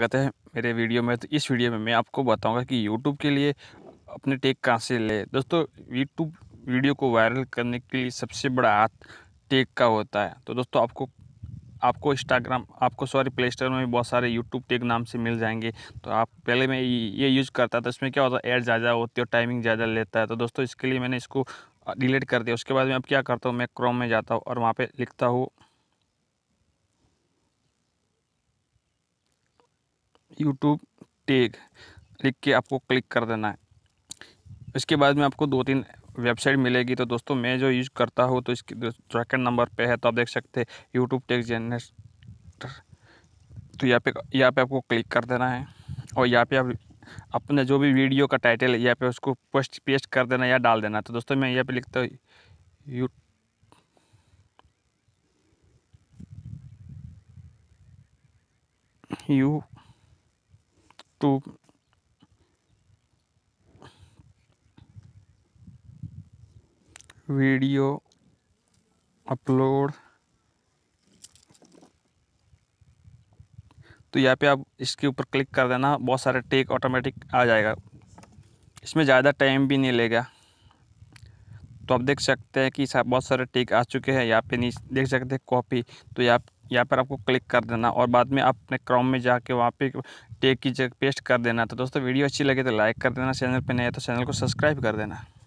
स्वागत हैं मेरे वीडियो में तो इस वीडियो में मैं आपको बताऊंगा कि यूट्यूब के लिए अपने टेक कहाँ से ले दोस्तों यूट्यूब वीडियो को वायरल करने के लिए सबसे बड़ा हाथ टेक का होता है तो दोस्तों आपको आपको इंस्टाग्राम आपको सॉरी प्ले स्टोर में भी बहुत सारे यूट्यूब टेक नाम से मिल जाएंगे तो आप पहले मैं ये यूज़ करता था इसमें क्या होता है एड ज़्यादा होती है और टाइमिंग ज़्यादा लेता है तो दोस्तों इसके लिए मैंने इसको डिलीट कर दिया उसके बाद मैं अब क्या करता हूँ मैं क्रोम में जाता हूँ और वहाँ पर लिखता हूँ यूट्यूब टेग लिख के आपको क्लिक कर देना है इसके बाद में आपको दो तीन वेबसाइट मिलेगी तो दोस्तों मैं जो यूज़ करता हूँ तो इसके सेकेंड नंबर पे है तो आप देख सकते हैं यूट्यूब टैग जनरेटर तो यहाँ पे यहाँ पे आपको क्लिक कर देना है और यहाँ पे आप अपने जो भी वीडियो का टाइटल है यहाँ पे उसको पोस्ट पेस्ट कर देना या डाल देना तो दोस्तों मैं यहाँ पर लिखता हूँ यू यू to video अपलोड तो यहाँ पे आप इसके ऊपर क्लिक कर देना बहुत सारे टेक ऑटोमेटिक आ जाएगा इसमें ज़्यादा टाइम भी नहीं लेगा तो आप देख सकते हैं कि बहुत सारे टेक आ चुके हैं यहाँ पे नीचे देख सकते हैं कॉपी तो यहाँ यहाँ पर आपको क्लिक कर देना और बाद में आप अपने क्रोम में जाके वहाँ पे टेक की जगह पेस्ट कर देना तो दोस्तों वीडियो अच्छी लगे तो लाइक कर देना चैनल पर नहीं तो चैनल को सब्सक्राइब कर देना